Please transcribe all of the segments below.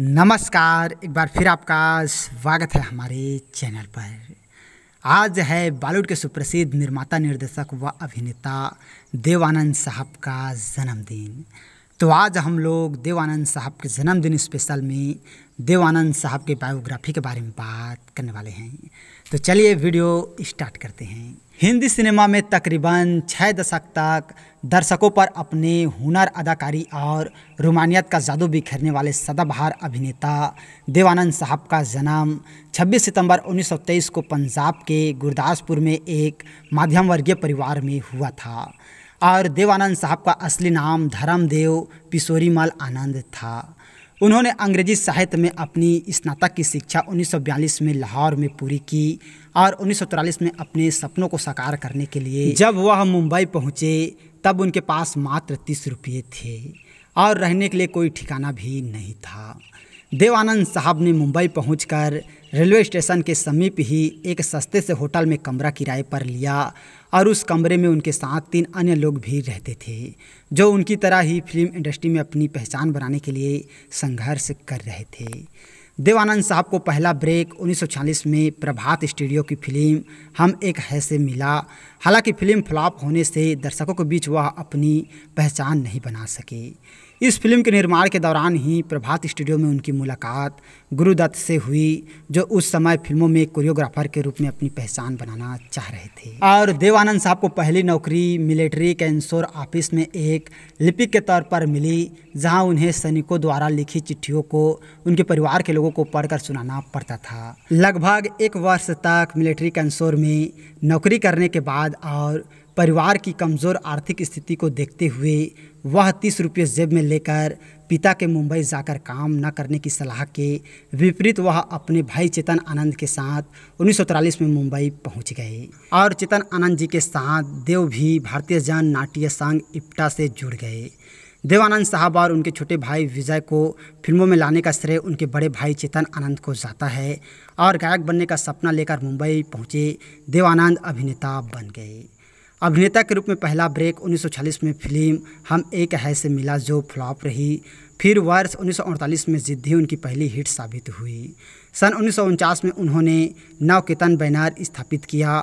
नमस्कार एक बार फिर आपका स्वागत है हमारे चैनल पर आज है बॉलीवुड के सुप्रसिद्ध निर्माता निर्देशक व अभिनेता देवानंद साहब का जन्मदिन तो आज हम लोग देवानंद साहब के जन्मदिन स्पेशल में देवानंद साहब के बायोग्राफी के बारे में बात करने वाले हैं तो चलिए वीडियो स्टार्ट करते हैं हिंदी सिनेमा में तकरीबन छः दशक तक दर्शकों पर अपने हुनर अदाकारी और रोमानियत का जादू बिखरने वाले सदाबहार अभिनेता देवानंद साहब का जन्म 26 सितंबर 1923 को पंजाब के गुरदासपुर में एक माध्यम वर्गीय परिवार में हुआ था और देवानंद साहब का असली नाम धर्मदेव पिशोरीमल आनंद था उन्होंने अंग्रेजी साहित्य में अपनी स्नातक की शिक्षा 1942 में लाहौर में पूरी की और उन्नीस में अपने सपनों को साकार करने के लिए जब वह मुंबई पहुँचे तब उनके पास मात्र तीस रुपये थे और रहने के लिए कोई ठिकाना भी नहीं था देवानंद साहब ने मुंबई पहुंचकर रेलवे स्टेशन के समीप ही एक सस्ते से होटल में कमरा किराए पर लिया और उस कमरे में उनके साथ तीन अन्य लोग भी रहते थे जो उनकी तरह ही फिल्म इंडस्ट्री में अपनी पहचान बनाने के लिए संघर्ष कर रहे थे देवानंद साहब को पहला ब्रेक 1946 में प्रभात स्टूडियो की फिल्म हम एक है से मिला हालांकि फिल्म फ्लॉप होने से दर्शकों के बीच वह अपनी पहचान नहीं बना सके इस फिल्म के निर्माण के दौरान ही प्रभात स्टूडियो में उनकी मुलाकात गुरुदत्त से हुई जो उस समय फिल्मों में कोरियोग्राफर के रूप में अपनी पहचान बनाना चाह रहे थे और देवानंद साहब को पहली नौकरी मिलिट्री कैंसोर ऑफिस में एक लिपिक के तौर पर मिली जहां उन्हें सैनिकों द्वारा लिखी चिट्ठियों को उनके परिवार के लोगों को पढ़कर सुनाना पड़ता था लगभग एक वर्ष तक मिलिट्री कैंसोर में नौकरी करने के बाद और परिवार की कमज़ोर आर्थिक स्थिति को देखते हुए वह तीस रुपये जेब में लेकर पिता के मुंबई जाकर काम न करने की सलाह के विपरीत वह अपने भाई चेतन आनंद के साथ उन्नीस में मुंबई पहुंच गए और चेतन आनंद जी के साथ देव भी भारतीय जन नाट्य संघ इप्टा से जुड़ गए देवानंद साहब और उनके छोटे भाई विजय को फिल्मों में लाने का श्रेय उनके बड़े भाई चेतन आनंद को जाता है और गायक बनने का सपना लेकर मुंबई पहुँचे देवानंद अभिनेता बन गए अभिनेता के रूप में पहला ब्रेक 1946 में फिल्म हम एक है से मिला जो फ्लॉप रही फिर वर्ष उन्नीस में जिद्दी उनकी पहली हिट साबित हुई सन उन्नीस में उन्होंने नवकेतन बैनार स्थापित किया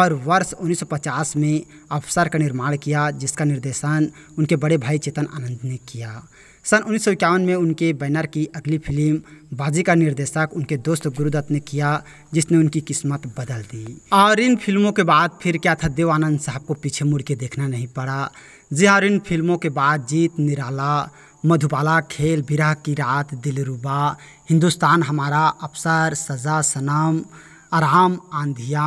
और वर्ष 1950 में अफसर का निर्माण किया जिसका निर्देशन उनके बड़े भाई चेतन आनंद ने किया सन उन्नीस में उनके बैनर की अगली फिल्म बाजी का निर्देशक उनके दोस्त गुरुदत्त ने किया जिसने उनकी किस्मत बदल दी और इन फिल्मों के बाद फिर क्या था देवानंद साहब को पीछे मुड़ के देखना नहीं पड़ा जी हाँ इन फिल्मों के बाद जीत निराला मधुबाला खेल बिरह की रात दिलरुबा हिंदुस्तान हमारा अफसर सजा सनम आराम आंधिया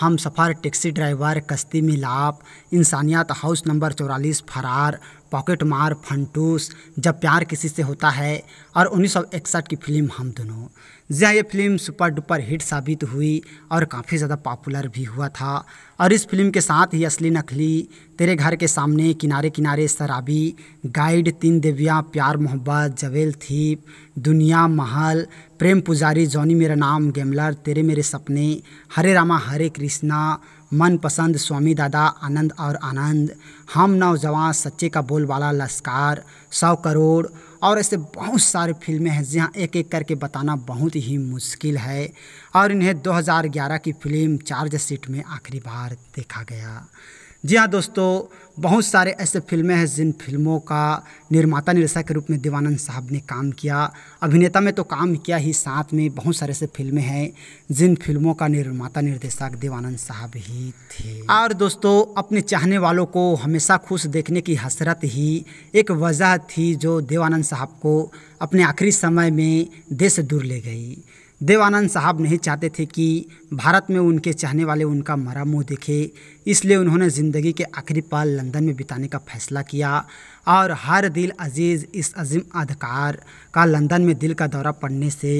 हम सफ़र टैक्सी ड्राइवर कश्ती मिलाप इंसानियत हाउस नंबर चौरालीस फरार पॉकेट मार फंटूस जब प्यार किसी से होता है और उन्नीस की फिल्म हम दोनों जहाँ ये फिल्म सुपर डुपर हिट साबित हुई और काफ़ी ज़्यादा पॉपुलर भी हुआ था और इस फिल्म के साथ ही असली नकली तेरे घर के सामने किनारे किनारे शराबी गाइड तीन देवियाँ प्यार मोहब्बत जवेल थीप दुनिया महल प्रेम पुजारी जॉनी मेरा नाम गेमलर तेरे मेरे सपने हरे रामा हरे कृष्णा मनपसंद स्वामी दादा आनंद और आनंद हम नौजवान सच्चे का बोलबाला लश्कार सौ करोड़ और ऐसे बहुत सारे फिल्में हैं जहाँ एक एक करके बताना बहुत ही मुश्किल है और इन्हें 2011 की फिल्म चार्ज सीट में आखिरी बार देखा गया जी हाँ दोस्तों बहुत सारे ऐसे फिल्में हैं जिन फिल्मों का निर्माता निर्देशक के रूप में देवानंद साहब ने काम किया अभिनेता में तो काम किया ही साथ में बहुत सारे ऐसे फिल्में हैं जिन फिल्मों का निर्माता निर्देशक देवानंद साहब ही थे और दोस्तों अपने चाहने वालों को हमेशा खुश देखने की हसरत ही एक वजह थी जो देवानंद साहब को अपने आखिरी समय में देश दूर ले गई देवानंद साहब नहीं चाहते थे कि भारत में उनके चाहने वाले उनका मरा मुँह देखे इसलिए उन्होंने ज़िंदगी के आखिरी पल लंदन में बिताने का फैसला किया और हर दिल अजीज़ इस अजीम अधिकार का लंदन में दिल का दौरा पड़ने से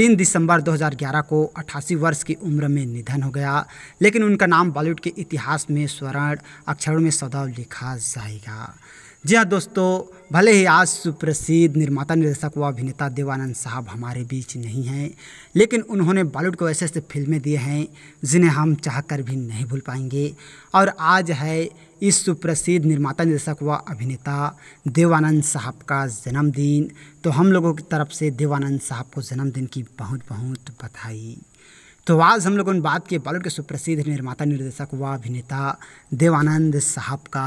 तीन दिसंबर 2011 को अट्ठासी वर्ष की उम्र में निधन हो गया लेकिन उनका नाम बॉलीवुड के इतिहास में स्वर्ण अक्षरों में सदैव लिखा जाएगा जी हाँ दोस्तों भले ही आज सुप्रसिद्ध निर्माता निर्देशक व अभिनेता देवानंद साहब हमारे बीच नहीं हैं लेकिन उन्होंने बॉलीवुड को ऐसे ऐसे फिल्में दिए हैं जिन्हें हम चाह कर भी नहीं भूल पाएंगे और आज है इस सुप्रसिद्ध निर्माता निर्देशक व अभिनेता देवानंद साहब का जन्मदिन तो हम लोगों की तरफ से देवानंद साहब को जन्मदिन की बहुत बहुत बधाई तो आज हम लोगों ने बात के बॉलीवुड के सुप्रसिद्ध निर्माता निर्देशक व अभिनेता देवानंद साहब का